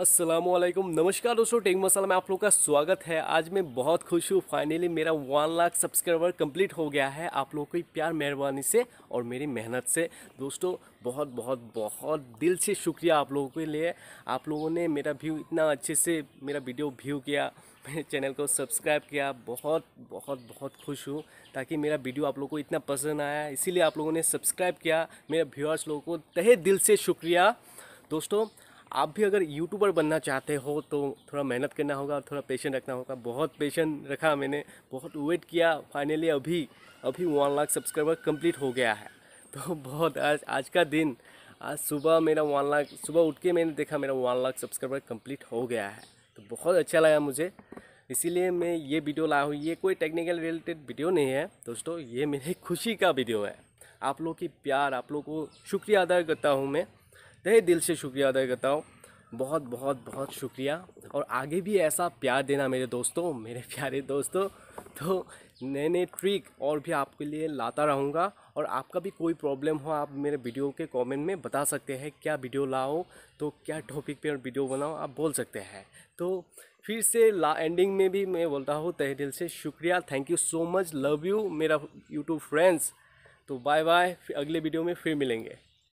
असलम नमस्कार दोस्तों टेक मसाला में आप लोग का स्वागत है आज मैं बहुत खुश हूँ फाइनली मेरा वन लाख सब्सक्राइबर कंप्लीट हो गया है आप लोगों की प्यार मेहरबानी से और मेरी मेहनत से दोस्तों बहुत बहुत बहुत दिल से शुक्रिया आप लोगों के लिए आप लोगों ने मेरा व्यू इतना अच्छे से मेरा वीडियो व्यू किया मेरे चैनल को सब्सक्राइब किया बहुत बहुत बहुत खुश हूँ ताकि मेरा वीडियो आप लोगों को इतना पसंद आया इसीलिए आप लोगों ने सब्सक्राइब किया मेरे व्यूअर्स लोगों को तहे दिल से शुक्रिया दोस्तों आप भी अगर यूट्यूबर बनना चाहते हो तो थोड़ा मेहनत करना होगा और थोड़ा पेशेंट रखना होगा बहुत पेशेंट रखा मैंने बहुत वेट किया फाइनली अभी अभी वन लाख सब्सक्राइबर कंप्लीट हो गया है तो बहुत आज आज का दिन आज सुबह मेरा वन लाख सुबह उठ के मैंने देखा मेरा वन लाख सब्सक्राइबर कम्प्लीट हो गया है तो बहुत अच्छा लगा मुझे इसीलिए मैं ये वीडियो लाया हूँ ये कोई टेक्निकल रिलेटेड वीडियो नहीं है दोस्तों ये मेरे खुशी का वीडियो है आप लोग की प्यार आप लोग को शुक्रिया अदा करता हूँ मैं तहे दिल से शुक्रिया अदा करता हूँ बहुत बहुत बहुत शुक्रिया और आगे भी ऐसा प्यार देना मेरे दोस्तों मेरे प्यारे दोस्तों तो नए नए ट्रिक और भी आपके लिए लाता रहूँगा और आपका भी कोई प्रॉब्लम हो आप मेरे वीडियो के कमेंट में बता सकते हैं क्या वीडियो लाओ तो क्या टॉपिक पे वीडियो बनाओ आप बोल सकते हैं तो फिर से ला एंडिंग में भी मैं बोलता हूँ तहे दिल से शुक्रिया thank you so much love you मेरा यूट्यूब फ्रेंड्स तो बाय बाय अगले वीडियो में फिर मिलेंगे